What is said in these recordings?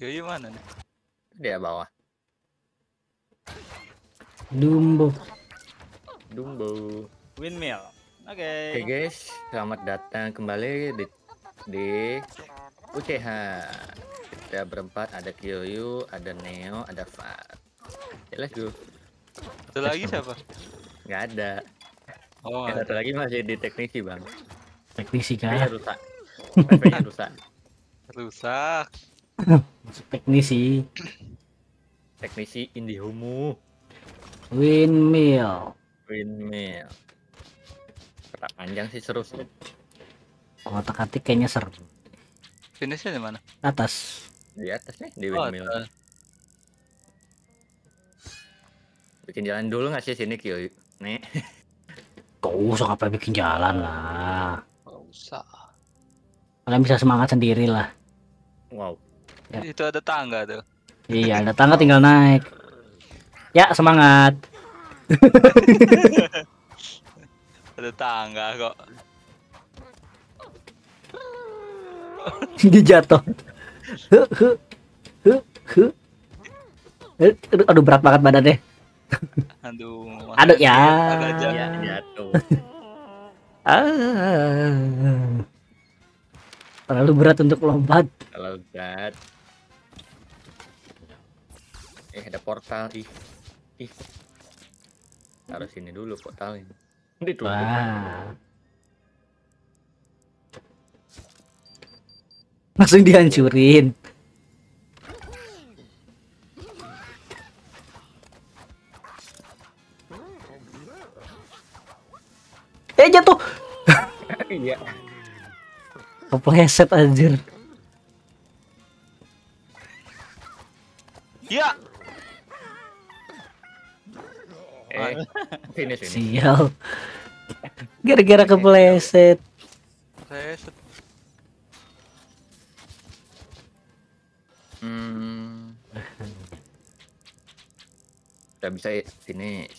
Yoyo mana nih? Dia bawah. Dumbo. Dumbo. Windmill. Oke. Okay. Oke okay, guys, selamat datang kembali di di UCH. Kita berempat ada Kyoyu, ada Neo, ada Fat. Ya, Jelas gue. Satu lagi siapa? Gak ada. Oh, ya, satu lagi masih di teknisi bang. Teknisi kan? Rusak. rusak. rusak masuk teknisi teknisi humu windmill windmill Kotak panjang sih seru sih kotak hati kayaknya seru finishnya di mana atas di atas nih di oh, windmill oh, bikin jalan dulu nggak sih sini kyo nih Kau usah apa bikin jalan lah. Gak usah. Kalian bisa semangat sendiri lah. Wow. Ya. Itu ada tangga tuh. Iya, ada tangga tinggal naik. Ya, semangat. ada tangga kok. Dia jatuh. Aduh, aduh berat banget badannya. Aduh. Aduh ya. ya. jatuh. Ya, ya, ah. Terlalu berat untuk lompat. Terlalu berat ada portal ih ih taruh hmm. sini dulu portal nanti dulu langsung dihancurin eh jatuh iya kepleset anjir ya Eh, ini. Sial. Gara-gara kepleset. Kepleset. Hmm. Udah bisa eh, finish.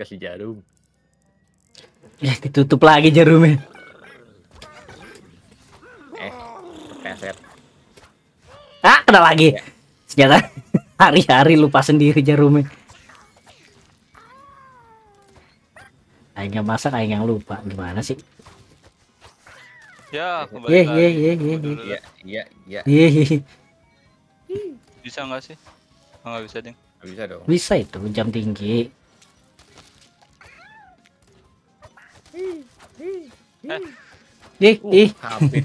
Kasih jarum. Ya ditutup lagi jarumnya. Eh, keset. Ah, kena lagi. Ya. Senjata. Hari-hari lupa sendiri jarumnya. Aing yang masak, aing yang lupa. Gimana sih? Ya, kembali yeah, ya, ya, ya, ya. ya, ya, ya. Bisa nggak sih? Enggak oh, bisa, Ding. bisa dong. Bisa itu, jam tinggi. Eh. Ih, uh, ih. Hampir.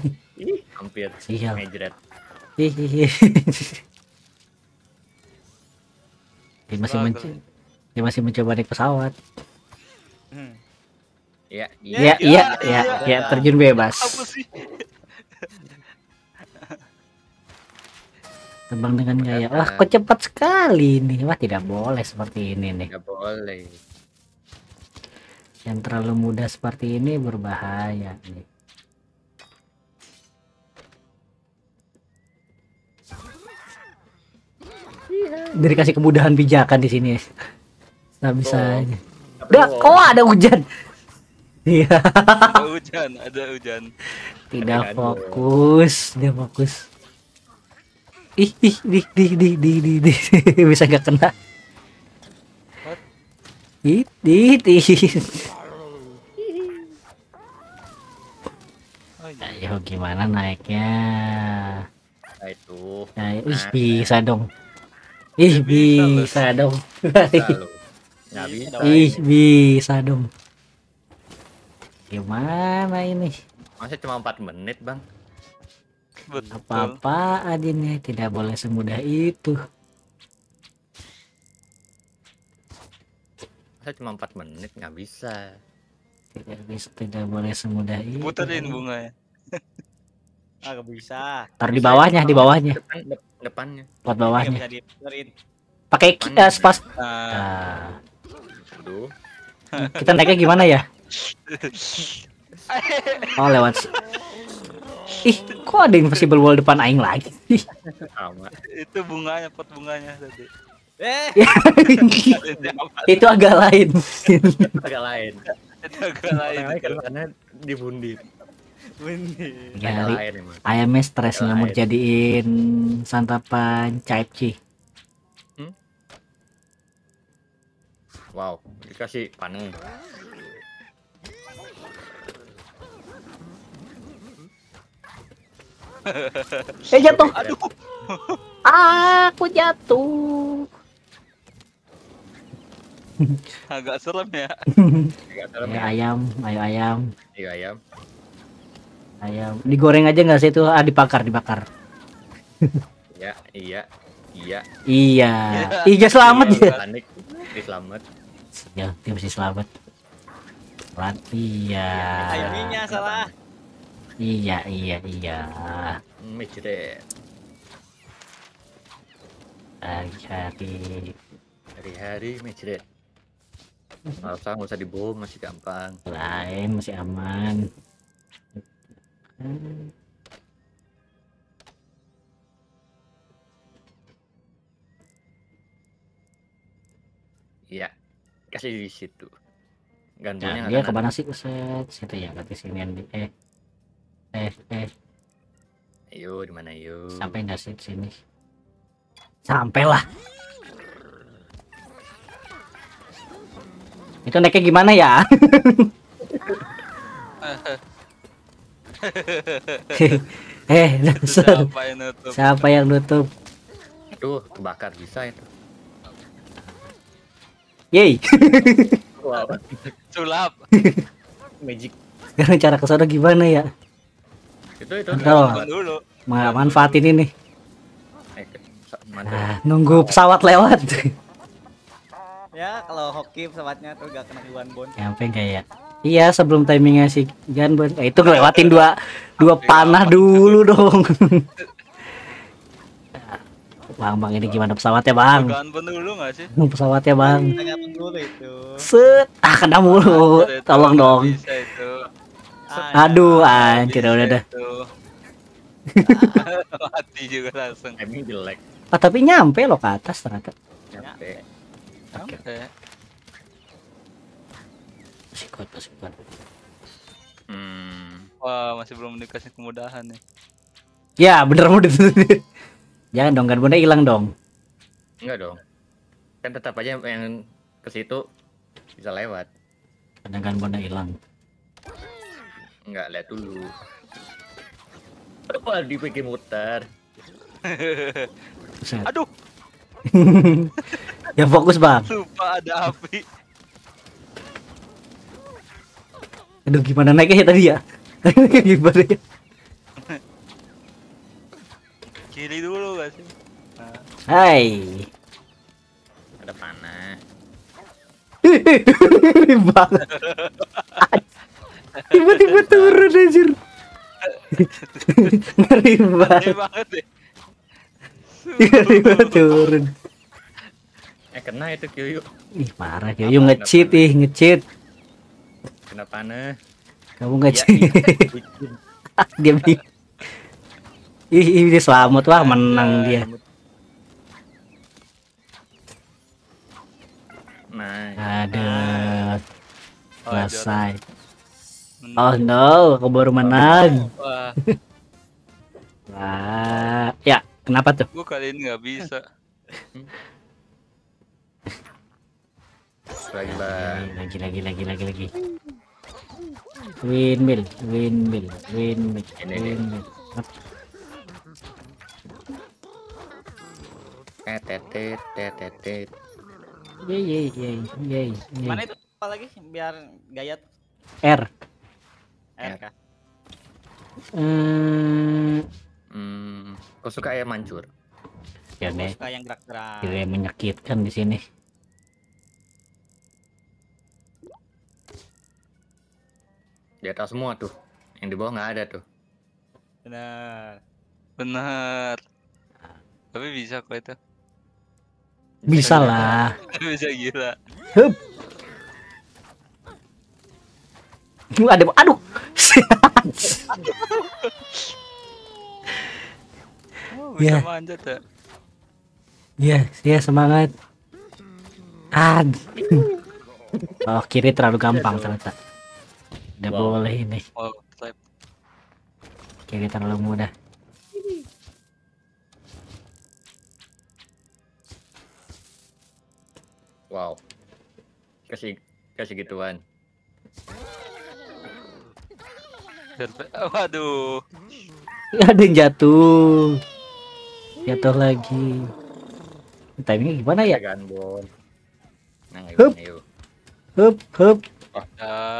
Hampir. Iya. Ih, ih dia masih mencoba dia masih mencoba naik pesawat Iya, iya, iya, iya, iya, terjun bebas. Terbang dengan gaya. Wah, kok cepat sekali ini. Wah, tidak boleh seperti ini nih. Tidak boleh. Yang terlalu mudah seperti ini berbahaya nih. Dari kasih kemudahan pijakan di sini. Nah, bisa oh. Udah, kok oh, ada hujan. Iya. ada hujan, ada hujan. Tidak ada fokus, dia fokus. Ih, ih, di, di, di, di, di, di. bisa nggak kena? Ih, ih, ih. Ayo gimana naiknya? Nah itu. Nah, nah, bisa dong. Ih bisa, dong. bisa. Ih bisa dong. Gimana ini? Masih cuma empat menit, Bang? Apa-apa Adinnya tidak boleh semudah itu. Masih cuma empat menit nggak bisa. Tidak bisa, tidak boleh semudah itu. Puterin bunga ya. Ah, bisa. Taruh di bawahnya, di bawahnya. Depan, depannya. Buat bawahnya. Pakai kita uh, eh, spas. Uh, Kita naiknya gimana ya? Oh, lewat. Ih, kok ada invisible wall depan aing lagi? Itu bunganya, pot bunganya tadi. Eh. Ya. itu agak lain. agak lain. itu agak lain. Karena dibundit Nyari ayamnya stres nggak mau jadiin santapan caci. Hmm? Wow, dikasih panen. eh jatuh. Aduh. Aku jatuh. Agak serem ya. Agak ya. Ayam, ayo ayam. Ayo ayam ayam digoreng aja nggak sih itu ah dipakar dipakar. ya iya iya iya iya, iya. selamat ya selamat ya dia masih selamat selamat iya salah iya iya iya mijret hari-hari hari-hari mijret Masa usah nggak usah dibom masih gampang lain masih aman Hmm. Iya, kasih di situ. Gantungnya nah, dia kemana sih? Set, situ ya, berarti sinian di eh eh eh. Ayo, di mana yuk? Sampai nggak sih sini? Sampailah. Itu naiknya gimana ya? eh langsung siapa yang nutup siapa yang nutup aduh kebakar bisa itu yey sulap magic sekarang cara kesana gimana ya itu itu dulu Ma manfaatin ini nih eh, nah, nunggu pesawat lewat ya kalau hoki pesawatnya tuh gak kena iwan bon nyampe kayak ya Iya sebelum timingnya si Gan eh, itu ngelewatin dua dua panah dulu dong. Bang, bang ini gimana pesawatnya bang? dulu gak sih? Pesawatnya bang. Set, ah kena mulu, tolong dong. Aduh, anjir udah udah. Mati juga langsung. jelek. Ah tapi nyampe loh ke atas ternyata. Nyampe. Nyampe. Masih kuat, masih kuat. Hmm. Wah, masih belum dikasih kemudahan nih. Ya, bener mau Jangan dong, kan bunda hilang dong. Enggak dong. Kan tetap aja yang ke situ bisa lewat. Sedangkan kan bunda hilang. Enggak, lihat dulu. Wah, di PG muter. Aduh. ya fokus, Bang. Lupa ada api. Aduh gimana naiknya ya tadi ya? gimana ya? Kiri dulu gak sih? Hai. Ada panah. Banget. Tiba-tiba turun anjir. Ngeri banget. Ngeri banget turun. Eh kena itu Kyuyu Ih parah nge-cheat ih, nge-cheat kenapa nih kamu gak iya, iya, iya, sih dia bi ih ini selamat lah menang dia nah ada selesai oh no aku baru menang Wah, ya kenapa tuh? Gue kali ini nggak bisa. Hmm? lagi lagi lagi lagi lagi. lagi windmill windmill windmill windmill tetet eh, tetet Yeah yeah yeah yeah. mana itu apa lagi biar gayat R R eh. hmm hmm kau suka yang mancur ya deh suka yang gerak-gerak Kira menyakitkan di sini Di atas semua tuh. Yang di bawah nggak ada tuh. Benar. Benar. Nah. Tapi bisa kok itu. Bisa, lah. bisa gila. Hup. ada aduh. oh, ya. bisa ya. Iya, semangat. Ah. Oh, kiri terlalu gampang ternyata. Udah wow. boleh ini. Oke, kita terlalu mudah. Wow. Kasih kasih gituan. waduh. Ada yang jatuh. Jatuh lagi. Timingnya gimana ya? Ganbon. Nah, hup. Hup, hup.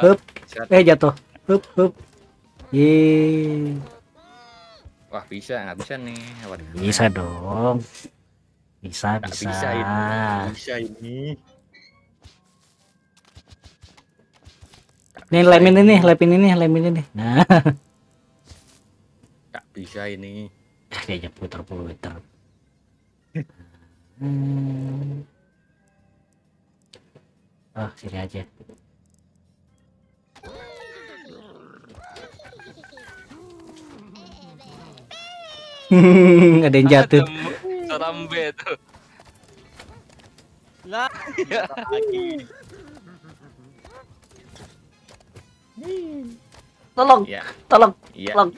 Hup. Eh jatuh. Hup hup. Ye. Wah bisa nggak bisa nih. Waduh. Bisa dong. Bisa gak bisa. Bisa ini. Bisa ini. Nih lemin ini, lemin ini, lemin ini. Nah. Gak bisa ini. Kayaknya eh, dia putar puter-puter. Hmm. Oh, sini aja. ada yang jatuh. Sarambe tuh. Lah. Iya. Tolong, iya. tolong, iya. tolong,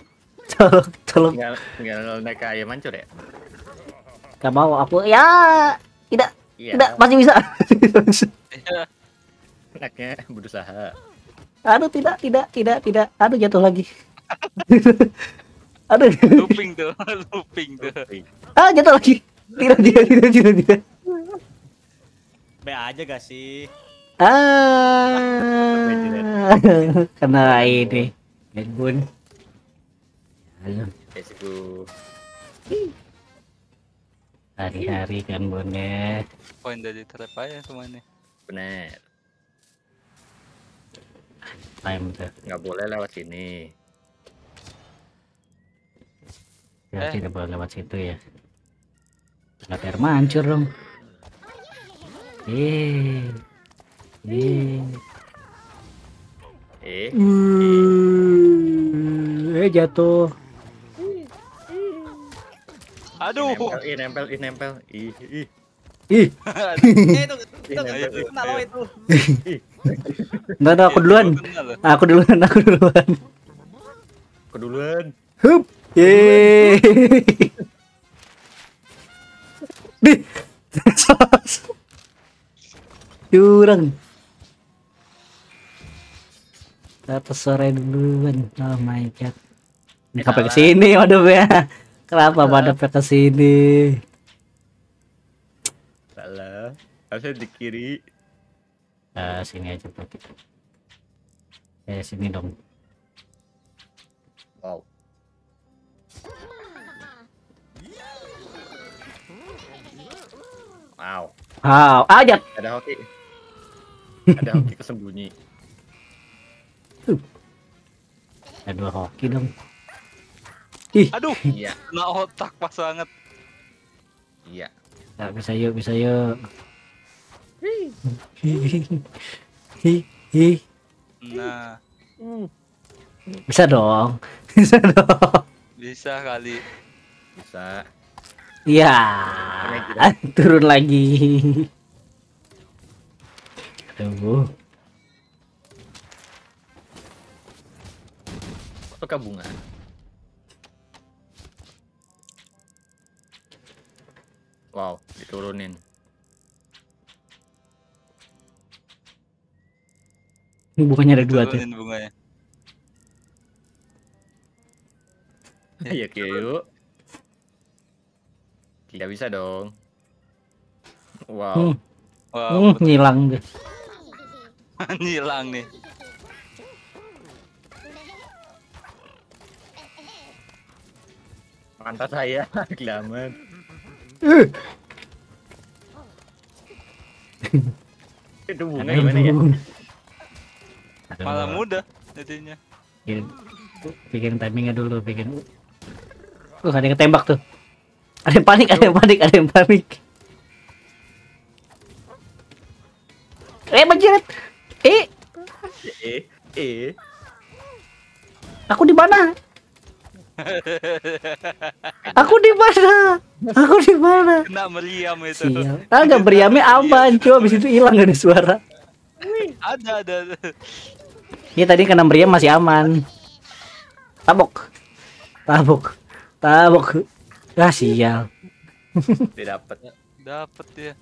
tolong, tolong. Tinggal, tinggal naik ayam hancur ya. Gak mau aku, ya tidak, tidak masih bisa. Enaknya berusaha. Aduh tidak, tidak, tidak, tidak. Aduh jatuh lagi. Aduh. Looping tuh, looping tuh. Ah, jatuh lagi. Tidak, tidak, tidak, tidak, tidak. Be aja gak sih? Ah. Kena ini. bun. Halo. Esku. Hari-hari kan bonek. Ya. Poin dari trap aja semuanya. benar. Time tuh. Gak boleh lewat sini. Ya, eh. tidak boleh lewat situ ya. Nggak air mancur dong. Eh. eh. Eh. Eh. Eh jatuh. Aduh. Ih, nempel, ih, nempel, ih, ih. Ih. Eh, itu, itu, itu. aku iya, duluan. Aku duluan, aku duluan. Aku duluan. Hup. Yeay. Di. Curang. Dapat sore duluan. Oh my god. Ini kenapa ke sini, waduh ya? Kenapa pada ke sini? Salah. Harusnya di kiri. Uh, sini aja pak. Eh, sini dong. Wow. Wow. Wow, ajat. Ada hoki. Ada hoki kesembunyi. Ada dua hoki dong. Ih. Aduh. Iya. Kena otak pas banget. Iya. Nah, bisa yuk, bisa yuk. Hi. nah. Bisa dong. Bisa dong. Bisa kali. Bisa. Iya. Yeah apaan turun lagi Tunggu. apakah bunga wow diturunin ini bukannya ada dua tuh bunganya ya kyu tidak bisa dong Wow. Hmm. Wow, uh, betul. ngilang deh. ngilang nih. Mantap saya, kelamaan. Eh. Itu bunga gimana ya? Malah muda jadinya. Bikin, bikin timingnya dulu, bikin. Uh, ada yang ketembak tuh. Ada yang panik, ada yang panik, ada yang panik. Eh banjirat. Eh. Eh. Eh. Aku di mana? Aku di mana? Aku di mana? Kena meriam itu. Sial. Ah enggak meriamnya aman, coba habis itu hilang ada suara. Ada ada. Ini iya, tadi kena meriam masih aman. Tabok. Tabok. Tabok. Ah sial. Tidak dapat. Dapat ya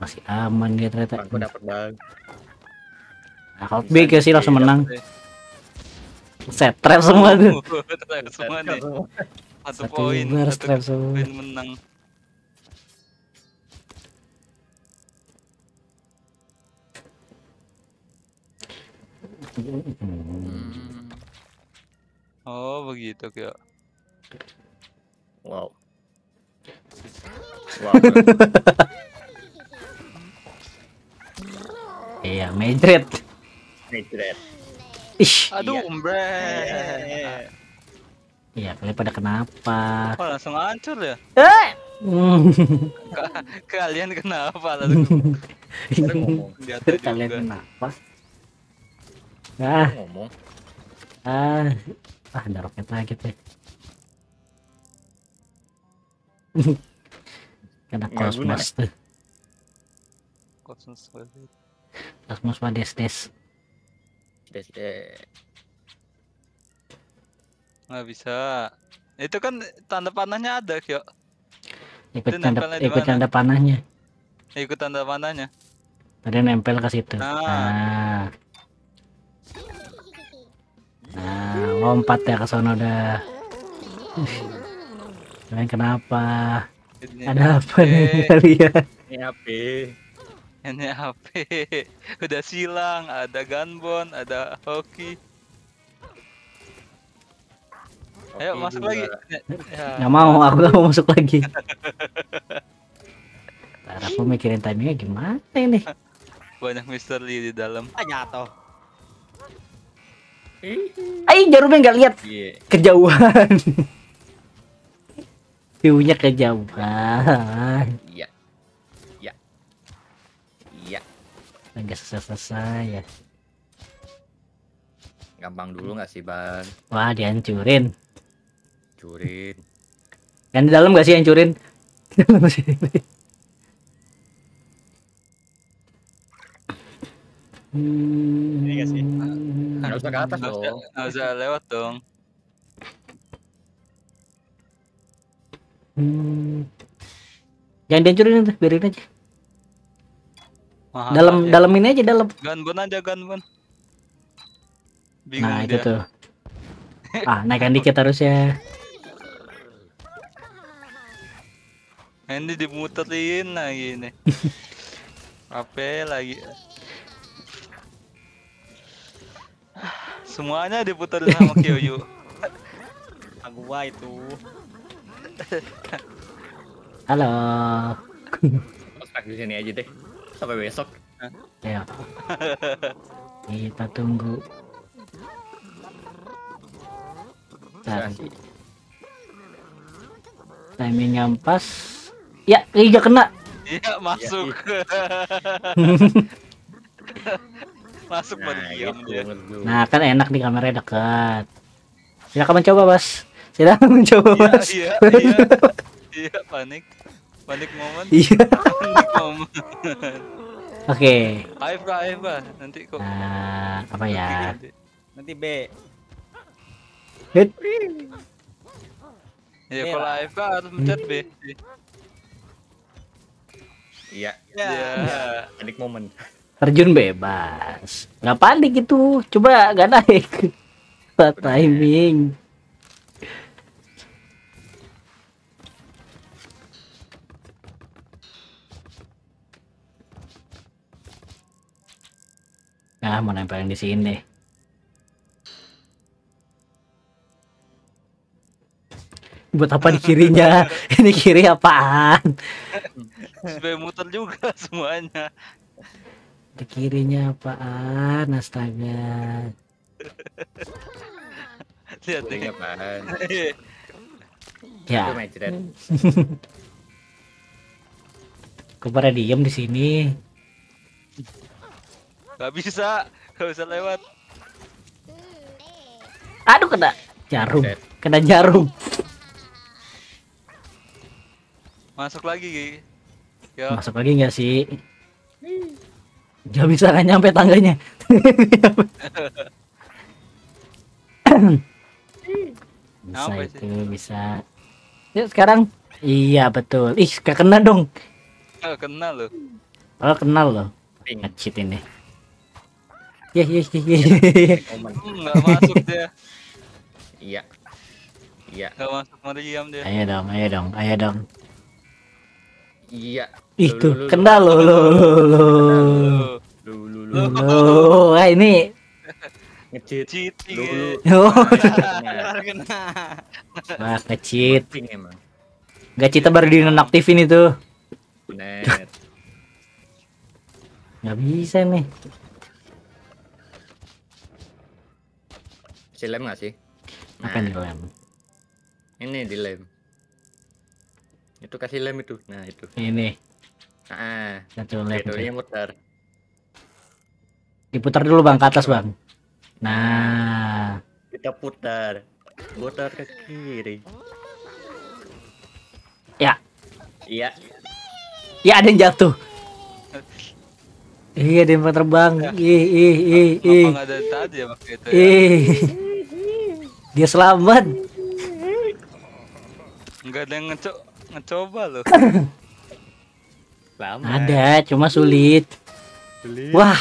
masih aman dia ternyata aku dapat bang nah, kalau big ya sih langsung menang set trap semua oh, tuh trap semua nih satu poin harus trap semua menang Hmm. Oh begitu kyo. Wow. Wow. Iya, Madrid. Madrid. Ish. Aduh, umbre. Iya, kalian iya, pada kenapa? Kok langsung hancur ya? Eh. kalian kenapa langsung? Iya. kalian kenapa? Ah. Ngomong. Ah. Ah, ada roket lagi teh. Kena kosmos tuh. Kosmos Das muss man des des. Des des. Nggak bisa. Itu kan tanda panahnya ada, Kyo. Ikut tanda, ikut tanda panahnya. Ikut tanda panahnya. Tadi nempel ke situ. Nah. nah. nah lompat ya ke sana dah. Kalian kenapa? Ini ada apa nih kalian? Ini HP. Ini HP udah silang, ada gunbon, ada hoki. Eh Ayo masuk juga. lagi. Ya. mau, aku gak mau masuk lagi. Ntar aku mikirin timingnya gimana ini. Banyak misteri di dalam. Aja ah, jatuh. Aiy, jarumnya nggak lihat yeah. kejauhan. Viewnya kejauhan. Iya. agak selesai-selesai ya gampang dulu nggak sih bang wah dihancurin curin yang di dalam nggak sih hancurin Hmm. Ini gak sih? Harus ke atas dong. Harus lewat dong. Hmm. Jangan dihancurin biarin aja. Mahal dalam aja. dalam ini aja dalam. Gunbon aja gunbon. nah, dia. itu tuh. ah, naikkan dikit ya. Ini dimuterin lagi ini. Apa lagi? Semuanya diputerin sama Kyoyu. Gua itu. Halo. aku di sini aja deh sampai besok. Ya. Kita tunggu. Bentar. Timing yang pas. Ya, Riga kena. Iya, masuk. Ya, masuk nah, dia. Nah, kan enak nih kameranya dekat. Silakan mencoba, Bas. Silakan mencoba, iya, Bas. Iya, iya. iya, iya panik. Balik momen. Iya. momen. Oke. Okay. Aif kak, kak. Nanti kok. Nah, apa ya? Nanti, B. Hit. Ya kalau Aif kak harus mencet B. Iya. iya. Iya. Balik momen. Terjun bebas. Nggak panik itu. Coba nggak naik. Timing. Nah, mau nempelin di sini deh. Buat apa di kirinya? Ini kiri apaan? Sebagai muter juga semuanya. Di kirinya apaan? Astaga. Lihat deh apaan. ya. Kemarin diem di sini. Gak bisa, gak bisa lewat. Aduh kena jarum, kena jarum. Masuk lagi, Yo. Masuk lagi nggak sih? Gak bisa kan nyampe tangganya. bisa itu bisa. Yuk sekarang. Iya betul. Ih gak kena dong. Gak kena loh. Oh kenal loh. Ingat cheat ini. Iya iya iya. Enggak masuk dia. Iya. Iya. Enggak masuk meriam dia. Ayo dong, ayo dong, ayo dong. Iya. Itu kena lo lo lo lo. Lo ah, ini ngecit cheating iya. oh, oh. kena wah ngecit emang cita baru di dinonaktifin itu bener nggak bisa nih Si lem nggak sih? Nah. Apa nih lem? Ini di lem. Itu kasih lem itu. Nah itu. Ini. Ah. Satu lem. Itu yang muter. Diputar dulu bang ke atas bang. Nah. Kita putar. Putar ke kiri. Ya. Iya. Ya ada yang jatuh. Iya, dia yang terbang. Ya. Ih, ih, ih, ih. Ya ya? Ih. Dia selamat. Enggak ada yang ngeco ngecoba loh. Lama. Ada, cuma sulit. sulit. Wah.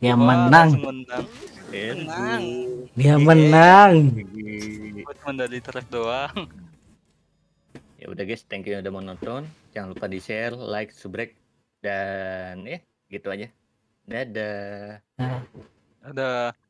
Dia Wah, menang. menang. menang. Dia iya. menang. Cuma dari track doang. Ya udah guys, thank you udah mau nonton. Jangan lupa di-share, like, subscribe dan ya gitu aja. Dadah. Dadah.